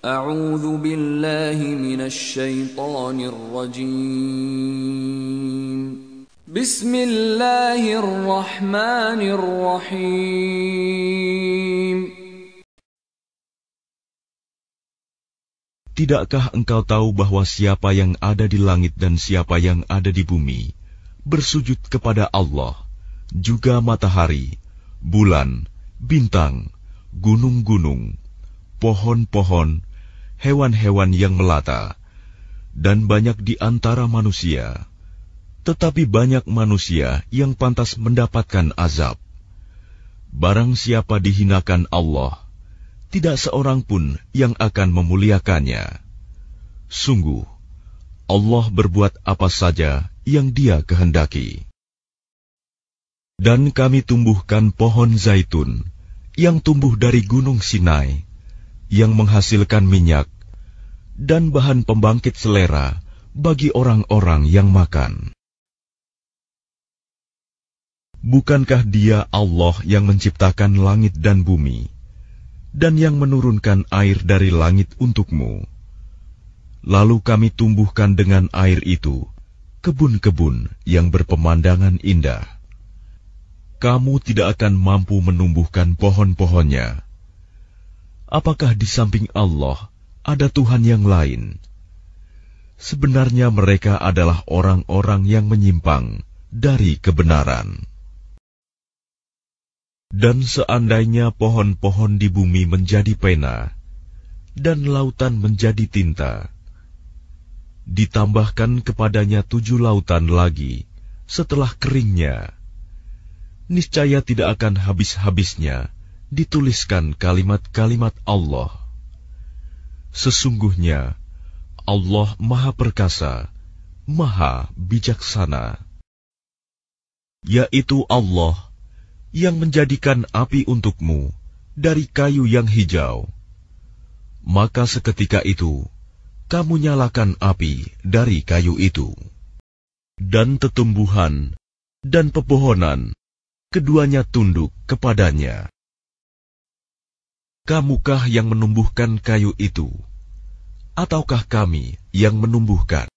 أعوذ بالله من الشيطان الرجيم بسم الله الرحمن الرحيم Tidakkah engkau tahu bahwa siapa yang ada di langit dan siapa yang ada di bumi bersujud kepada Allah, juga matahari, bulan, bintang, gunung-gunung, pohon-pohon, hewan-hewan yang melata, dan banyak di antara manusia. Tetapi banyak manusia yang pantas mendapatkan azab. Barang siapa dihinakan Allah, tidak seorang pun yang akan memuliakannya. Sungguh, Allah berbuat apa saja yang Dia kehendaki. Dan kami tumbuhkan pohon zaitun yang tumbuh dari gunung Sinai yang menghasilkan minyak dan bahan pembangkit selera bagi orang-orang yang makan. Bukankah Dia Allah yang menciptakan langit dan bumi, dan yang menurunkan air dari langit untukmu? Lalu kami tumbuhkan dengan air itu kebun-kebun yang berpemandangan indah. Kamu tidak akan mampu menumbuhkan pohon-pohonnya apakah di samping Allah ada Tuhan yang lain? Sebenarnya mereka adalah orang-orang yang menyimpang dari kebenaran. Dan seandainya pohon-pohon di bumi menjadi pena, dan lautan menjadi tinta, ditambahkan kepadanya tujuh lautan lagi setelah keringnya, niscaya tidak akan habis-habisnya dituliskan kalimat-kalimat Allah. Sesungguhnya Allah Maha Perkasa, Maha Bijaksana, yaitu Allah yang menjadikan api untukmu dari kayu yang hijau. Maka seketika itu kamu nyalakan api dari kayu itu, dan tetumbuhan dan pepohonan keduanya tunduk kepadanya. Kamukah yang menumbuhkan kayu itu, ataukah kami yang menumbuhkan?